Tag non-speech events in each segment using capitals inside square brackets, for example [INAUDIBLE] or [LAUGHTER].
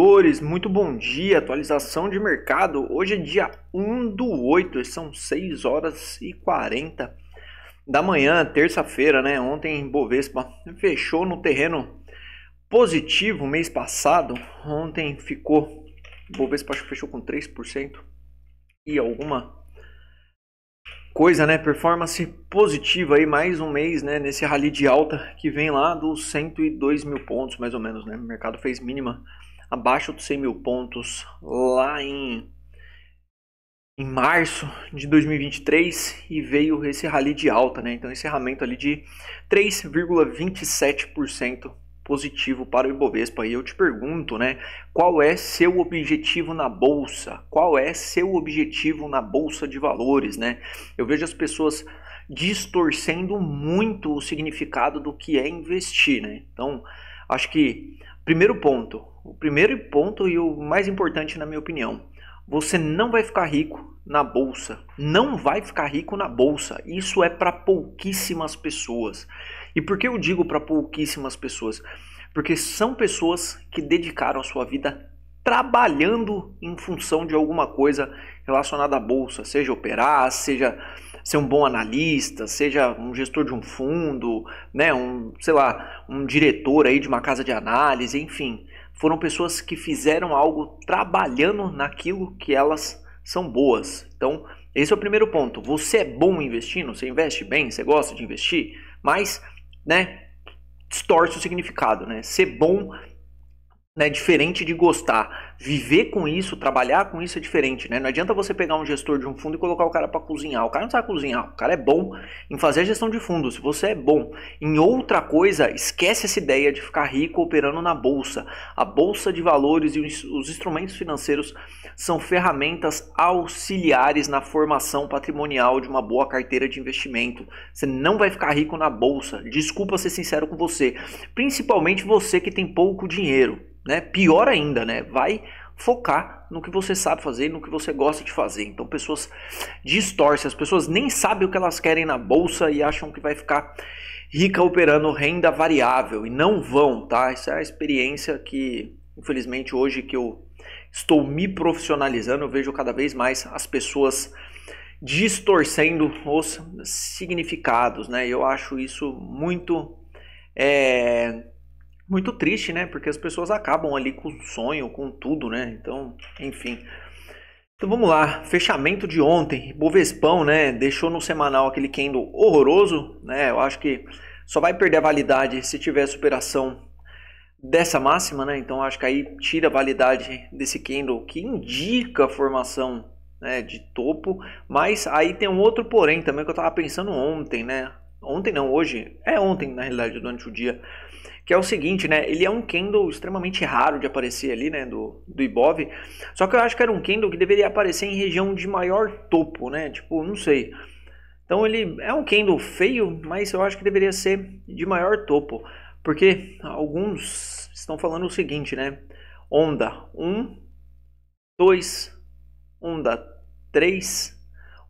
seguidores, muito bom dia, atualização de mercado. Hoje é dia 1 do 8, são 6 horas e 40 da manhã, terça-feira, né? Ontem Bovespa [LAUGHS] fechou no terreno positivo mês passado. Ontem ficou, Bovespa fechou com 3% e alguma coisa, né? Performance positiva aí, mais um mês, né? Nesse rally de alta que vem lá dos 102 mil pontos, mais ou menos, né? O mercado fez mínima abaixo dos 100 mil pontos lá em, em março de 2023 e veio esse rally de alta, né? Então, encerramento ali de 3,27% positivo para o Ibovespa. E eu te pergunto, né, qual é seu objetivo na bolsa? Qual é seu objetivo na bolsa de valores, né? Eu vejo as pessoas distorcendo muito o significado do que é investir, né? Então, acho que Primeiro ponto, o primeiro ponto e o mais importante na minha opinião, você não vai ficar rico na bolsa. Não vai ficar rico na bolsa. Isso é para pouquíssimas pessoas. E por que eu digo para pouquíssimas pessoas? Porque são pessoas que dedicaram a sua vida trabalhando em função de alguma coisa relacionada à bolsa, seja operar, seja ser um bom analista, seja um gestor de um fundo, né, um, sei lá, um diretor aí de uma casa de análise, enfim. Foram pessoas que fizeram algo trabalhando naquilo que elas são boas. Então, esse é o primeiro ponto. Você é bom investindo? Você investe bem? Você gosta de investir? Mas, né, distorce o significado, né? Ser bom né, diferente de gostar. Viver com isso, trabalhar com isso é diferente, né? Não adianta você pegar um gestor de um fundo e colocar o cara para cozinhar. O cara não sabe cozinhar, o cara é bom em fazer a gestão de fundo. Se você é bom em outra coisa, esquece essa ideia de ficar rico operando na bolsa. A bolsa de valores e os instrumentos financeiros são ferramentas auxiliares na formação patrimonial de uma boa carteira de investimento. Você não vai ficar rico na bolsa. Desculpa ser sincero com você, principalmente você que tem pouco dinheiro né? Pior ainda, né? Vai focar no que você sabe fazer, no que você gosta de fazer. Então, pessoas distorcem, as pessoas nem sabem o que elas querem na bolsa e acham que vai ficar rica operando renda variável e não vão, tá? Essa é a experiência que, infelizmente, hoje que eu estou me profissionalizando, eu vejo cada vez mais as pessoas distorcendo os significados, né? Eu acho isso muito é, muito triste, né? Porque as pessoas acabam ali com o sonho, com tudo, né? Então, enfim. Então vamos lá, fechamento de ontem. Bovespão, né? Deixou no semanal aquele candle horroroso, né? Eu acho que só vai perder a validade se tiver superação dessa máxima, né? Então acho que aí tira a validade desse candle que indica a formação né, de topo, mas aí tem um outro porém também que eu estava pensando ontem, né? Ontem não, hoje. É ontem, na realidade, durante o dia. Que é o seguinte, né? Ele é um candle extremamente raro de aparecer ali, né? Do, do Ibov. Só que eu acho que era um candle que deveria aparecer em região de maior topo, né? Tipo, não sei. Então ele é um candle feio, mas eu acho que deveria ser de maior topo. Porque alguns estão falando o seguinte, né? Onda 1, 2, onda 3,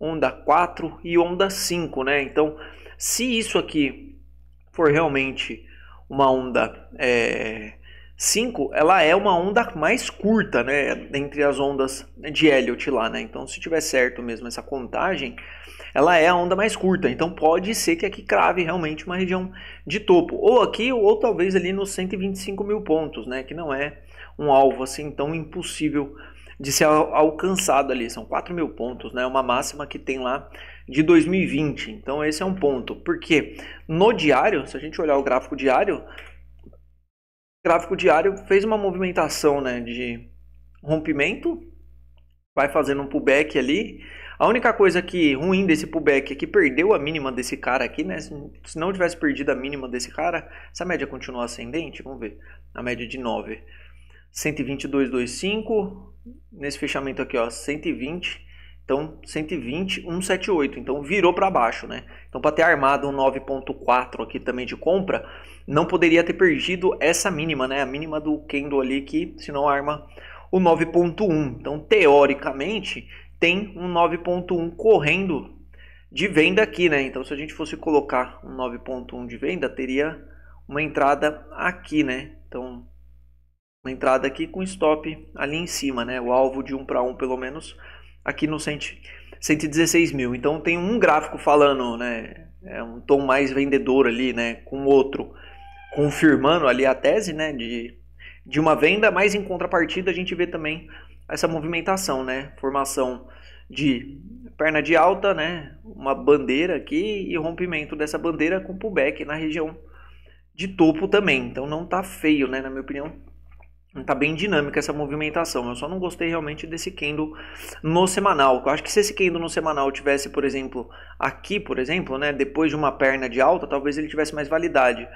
onda 4 e onda 5, né? Então se isso aqui for realmente uma onda 5, é, ela é uma onda mais curta, né? Entre as ondas de Elliot lá, né? Então, se tiver certo mesmo essa contagem, ela é a onda mais curta. Então, pode ser que aqui crave realmente uma região de topo. Ou aqui, ou talvez ali nos 125 mil pontos, né? Que não é um alvo assim tão impossível de ser alcançado ali. São 4 mil pontos, né? É uma máxima que tem lá de 2020. Então esse é um ponto. Porque no diário, se a gente olhar o gráfico diário, o gráfico diário fez uma movimentação né, de rompimento, vai fazendo um pullback ali. A única coisa que ruim desse pullback é que perdeu a mínima desse cara aqui, né? Se não tivesse perdido a mínima desse cara, essa média continua ascendente, vamos ver. A média de 9. 122,25. Nesse fechamento aqui, ó, 120. Então, 120, 178. Então, virou para baixo, né? Então, para ter armado um 9.4 aqui também de compra, não poderia ter perdido essa mínima, né? A mínima do Kendo ali, que se não arma o 9.1. Então, teoricamente, tem um 9.1 correndo de venda aqui, né? Então, se a gente fosse colocar um 9.1 de venda, teria uma entrada aqui, né? Então, uma entrada aqui com stop ali em cima, né? O alvo de 1 para 1, pelo menos aqui no 116 mil. Então tem um gráfico falando, né? É um tom mais vendedor ali, né? Com outro confirmando ali a tese, né? De, de uma venda, mas em contrapartida a gente vê também essa movimentação, né? Formação de perna de alta, né? Uma bandeira aqui e rompimento dessa bandeira com pullback na região de topo também. Então não tá feio, né? Na minha opinião, Tá bem dinâmica essa movimentação. Eu só não gostei realmente desse candle no semanal. Eu acho que se esse candle no semanal tivesse, por exemplo, aqui, por exemplo, né, depois de uma perna de alta, talvez ele tivesse mais validade.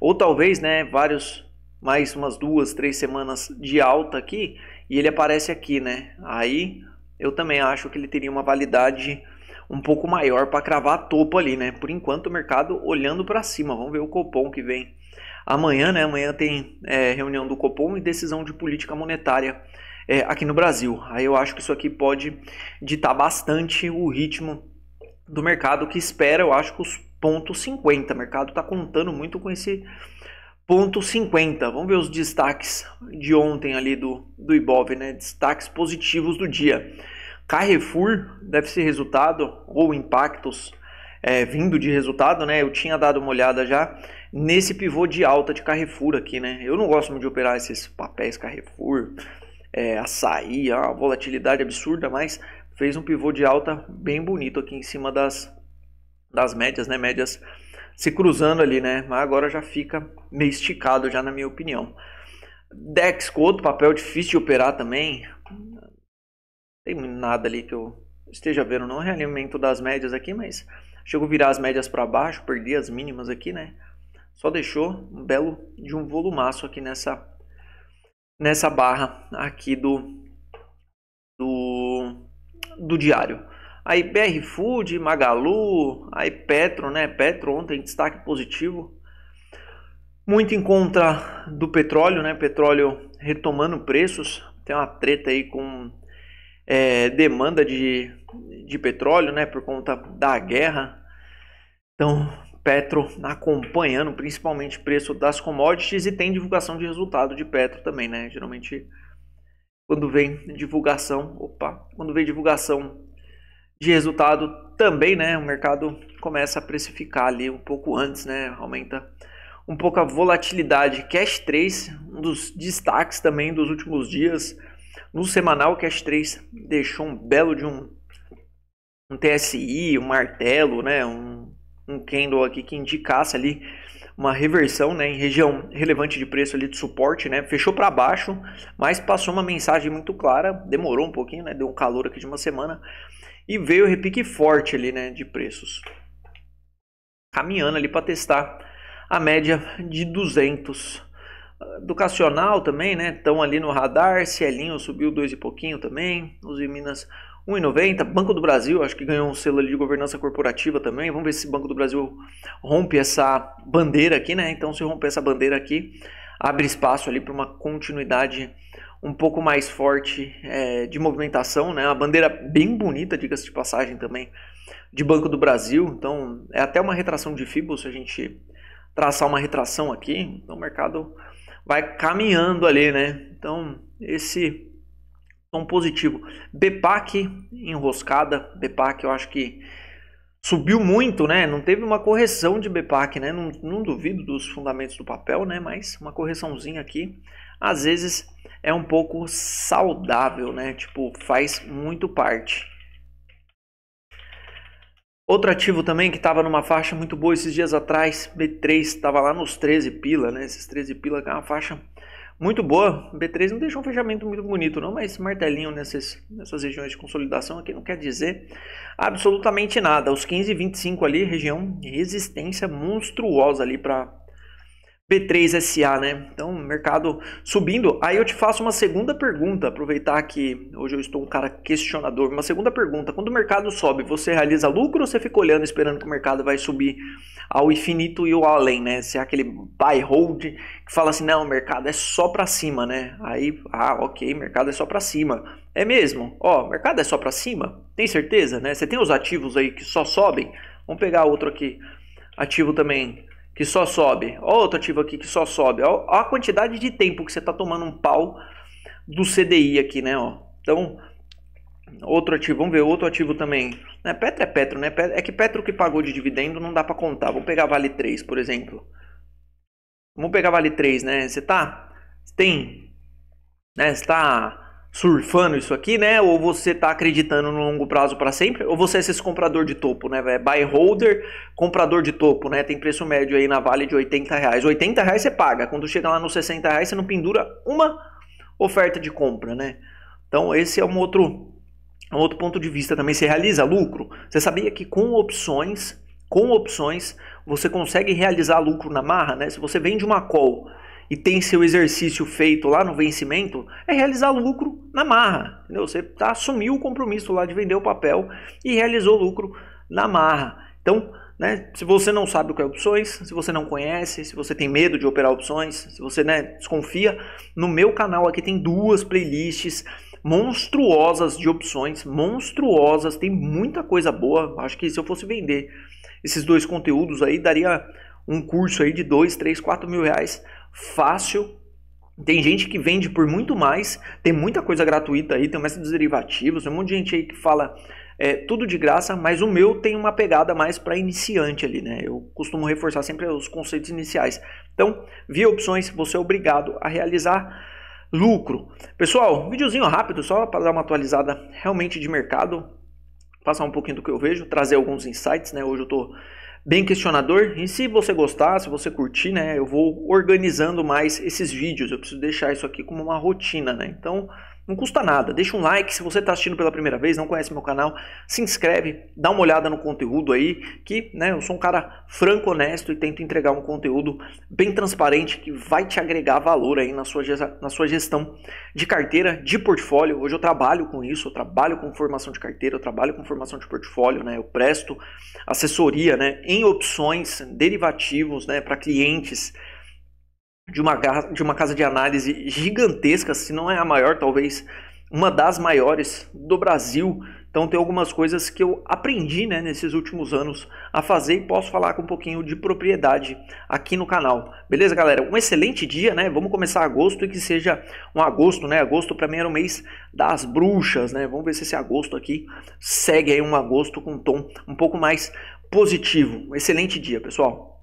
Ou talvez, né, vários mais umas duas, três semanas de alta aqui e ele aparece aqui, né? Aí eu também acho que ele teria uma validade um pouco maior para cravar a topo ali, né? Por enquanto o mercado olhando para cima. Vamos ver o cupom que vem amanhã, né? Amanhã tem é, reunião do Copom e decisão de política monetária é, aqui no Brasil. Aí eu acho que isso aqui pode ditar bastante o ritmo do mercado que espera, eu acho que os pontos 50. O mercado está contando muito com esse ponto 50. Vamos ver os destaques de ontem ali do, do Ibov, né? Destaques positivos do dia. Carrefour deve ser resultado ou impactos é, vindo de resultado, né? Eu tinha dado uma olhada já nesse pivô de alta de Carrefour aqui, né? Eu não gosto muito de operar esses papéis Carrefour, é, açaí, é a volatilidade absurda, mas fez um pivô de alta bem bonito aqui em cima das, das médias, né? Médias se cruzando ali, né? Mas agora já fica meio esticado, já na minha opinião. Dexco, outro papel difícil de operar também. Não tem nada ali que eu esteja vendo, não. É realimento das médias aqui, mas chegou a virar as médias para baixo, perder as mínimas aqui, né? Só deixou um belo de um volumaço aqui nessa nessa barra aqui do do, do diário. Aí BR Food, Magalu, aí Petro, né? Petro ontem destaque positivo. Muito em contra do petróleo, né? Petróleo retomando preços. Tem uma treta aí com é, demanda de, de petróleo, né? Por conta da guerra. Então Petro acompanhando principalmente o preço das commodities e tem divulgação de resultado de Petro também, né? Geralmente quando vem divulgação, opa, quando vem divulgação de resultado também, né? O mercado começa a precificar ali um pouco antes, né? Aumenta um pouco a volatilidade. Cash 3, um dos destaques também dos últimos dias. No semanal, Cash 3 deixou um belo de um, um TSI, um martelo, né? Um, um candle aqui que indicasse ali uma reversão né, em região relevante de preço ali de suporte, né, fechou para baixo, mas passou uma mensagem muito clara, demorou um pouquinho, né, deu um calor aqui de uma semana e veio repique forte ali, né, de preços, caminhando ali para testar a média de 200. Educacional também, né, estão ali no radar, Cielinho subiu dois e pouquinho também, os Minas 1,90. Banco do Brasil, acho que ganhou um selo ali de governança corporativa também. Vamos ver se o Banco do Brasil rompe essa bandeira aqui, né? Então, se romper essa bandeira aqui, abre espaço ali para uma continuidade um pouco mais forte é, de movimentação, né? Uma bandeira bem bonita, diga-se de passagem também, de Banco do Brasil. Então, é até uma retração de FIBO se a gente traçar uma retração aqui. Então, o mercado vai caminhando ali, né? Então, esse tão positivo. Bepac enroscada, Bepac eu acho que subiu muito, né? Não teve uma correção de Bepac, né? Não, não duvido dos fundamentos do papel, né? Mas uma correçãozinha aqui, às vezes é um pouco saudável, né? Tipo, faz muito parte. Outro ativo também que estava numa faixa muito boa esses dias atrás, B3, estava lá nos 13 pila, né? Esses 13 pila que é uma faixa muito boa. B3 não deixou um fechamento muito bonito, não, mas esse martelinho nessas, nessas regiões de consolidação aqui não quer dizer absolutamente nada. Os 15,25 ali, região de resistência monstruosa ali para B3SA, né? Então, mercado subindo. Aí eu te faço uma segunda pergunta, aproveitar que hoje eu estou um cara questionador. Uma segunda pergunta: quando o mercado sobe, você realiza lucro ou você fica olhando esperando que o mercado vai subir ao infinito e ao além, né? Se é aquele buy hold que fala assim: não, o mercado é só para cima, né? Aí, ah, ok, mercado é só para cima. É mesmo? Ó, mercado é só para cima? Tem certeza, né? Você tem os ativos aí que só sobem? Vamos pegar outro aqui. Ativo também que só sobe. outro ativo aqui que só sobe. a quantidade de tempo que você está tomando um pau do CDI aqui, né? Ó. Então, outro ativo, vamos ver, outro ativo também. Né? Petro é Petro, né? É que Petro que pagou de dividendo não dá para contar. Vamos pegar Vale 3, por exemplo. Vamos pegar Vale 3, né? Você tá. Tem. Né? Você está surfando isso aqui, né? Ou você tá acreditando no longo prazo para sempre, ou você é esse comprador de topo, né, É Buy holder, comprador de topo, né? Tem preço médio aí na Vale de 80 reais. 80 reais você paga. Quando chega lá nos 60 reais, você não pendura uma oferta de compra, né? Então esse é um outro, um outro ponto de vista também. Você realiza lucro. Você sabia que com opções, com opções, você consegue realizar lucro na marra, né? Se você vende uma call e tem seu exercício feito lá no vencimento, é realizar lucro na marra. Entendeu? Você tá, assumiu o compromisso lá de vender o papel e realizou lucro na marra. Então, né, se você não sabe o que é opções, se você não conhece, se você tem medo de operar opções, se você né, desconfia, no meu canal aqui tem duas playlists monstruosas de opções, monstruosas, tem muita coisa boa. Acho que se eu fosse vender esses dois conteúdos aí, daria um curso aí de dois, três, 4 mil reais fácil. Tem gente que vende por muito mais, tem muita coisa gratuita aí, tem o mestre dos derivativos, tem um monte de gente aí que fala é, tudo de graça, mas o meu tem uma pegada mais para iniciante ali, né? Eu costumo reforçar sempre os conceitos iniciais. Então, via opções, você é obrigado a realizar lucro. Pessoal, um videozinho rápido só para dar uma atualizada realmente de mercado passar um pouquinho do que eu vejo, trazer alguns insights, né? Hoje eu estou bem questionador. E se você gostar, se você curtir, né, eu vou organizando mais esses vídeos. Eu preciso deixar isso aqui como uma rotina, né? Então, não custa nada. Deixa um like se você está assistindo pela primeira vez, não conhece meu canal, se inscreve, dá uma olhada no conteúdo aí, que né, eu sou um cara franco, honesto e tento entregar um conteúdo bem transparente que vai te agregar valor aí na sua, na sua gestão de carteira, de portfólio. Hoje eu trabalho com isso, eu trabalho com formação de carteira, eu trabalho com formação de portfólio, né? Eu presto assessoria né, em opções, derivativos né, para clientes de uma, de uma casa de análise gigantesca, se não é a maior, talvez uma das maiores do Brasil. Então tem algumas coisas que eu aprendi né, nesses últimos anos a fazer e posso falar com um pouquinho de propriedade aqui no canal. Beleza, galera? Um excelente dia, né? Vamos começar agosto e que seja um agosto, né? Agosto para mim era o mês das bruxas, né? Vamos ver se esse agosto aqui segue aí um agosto com um tom um pouco mais positivo. Um excelente dia, pessoal.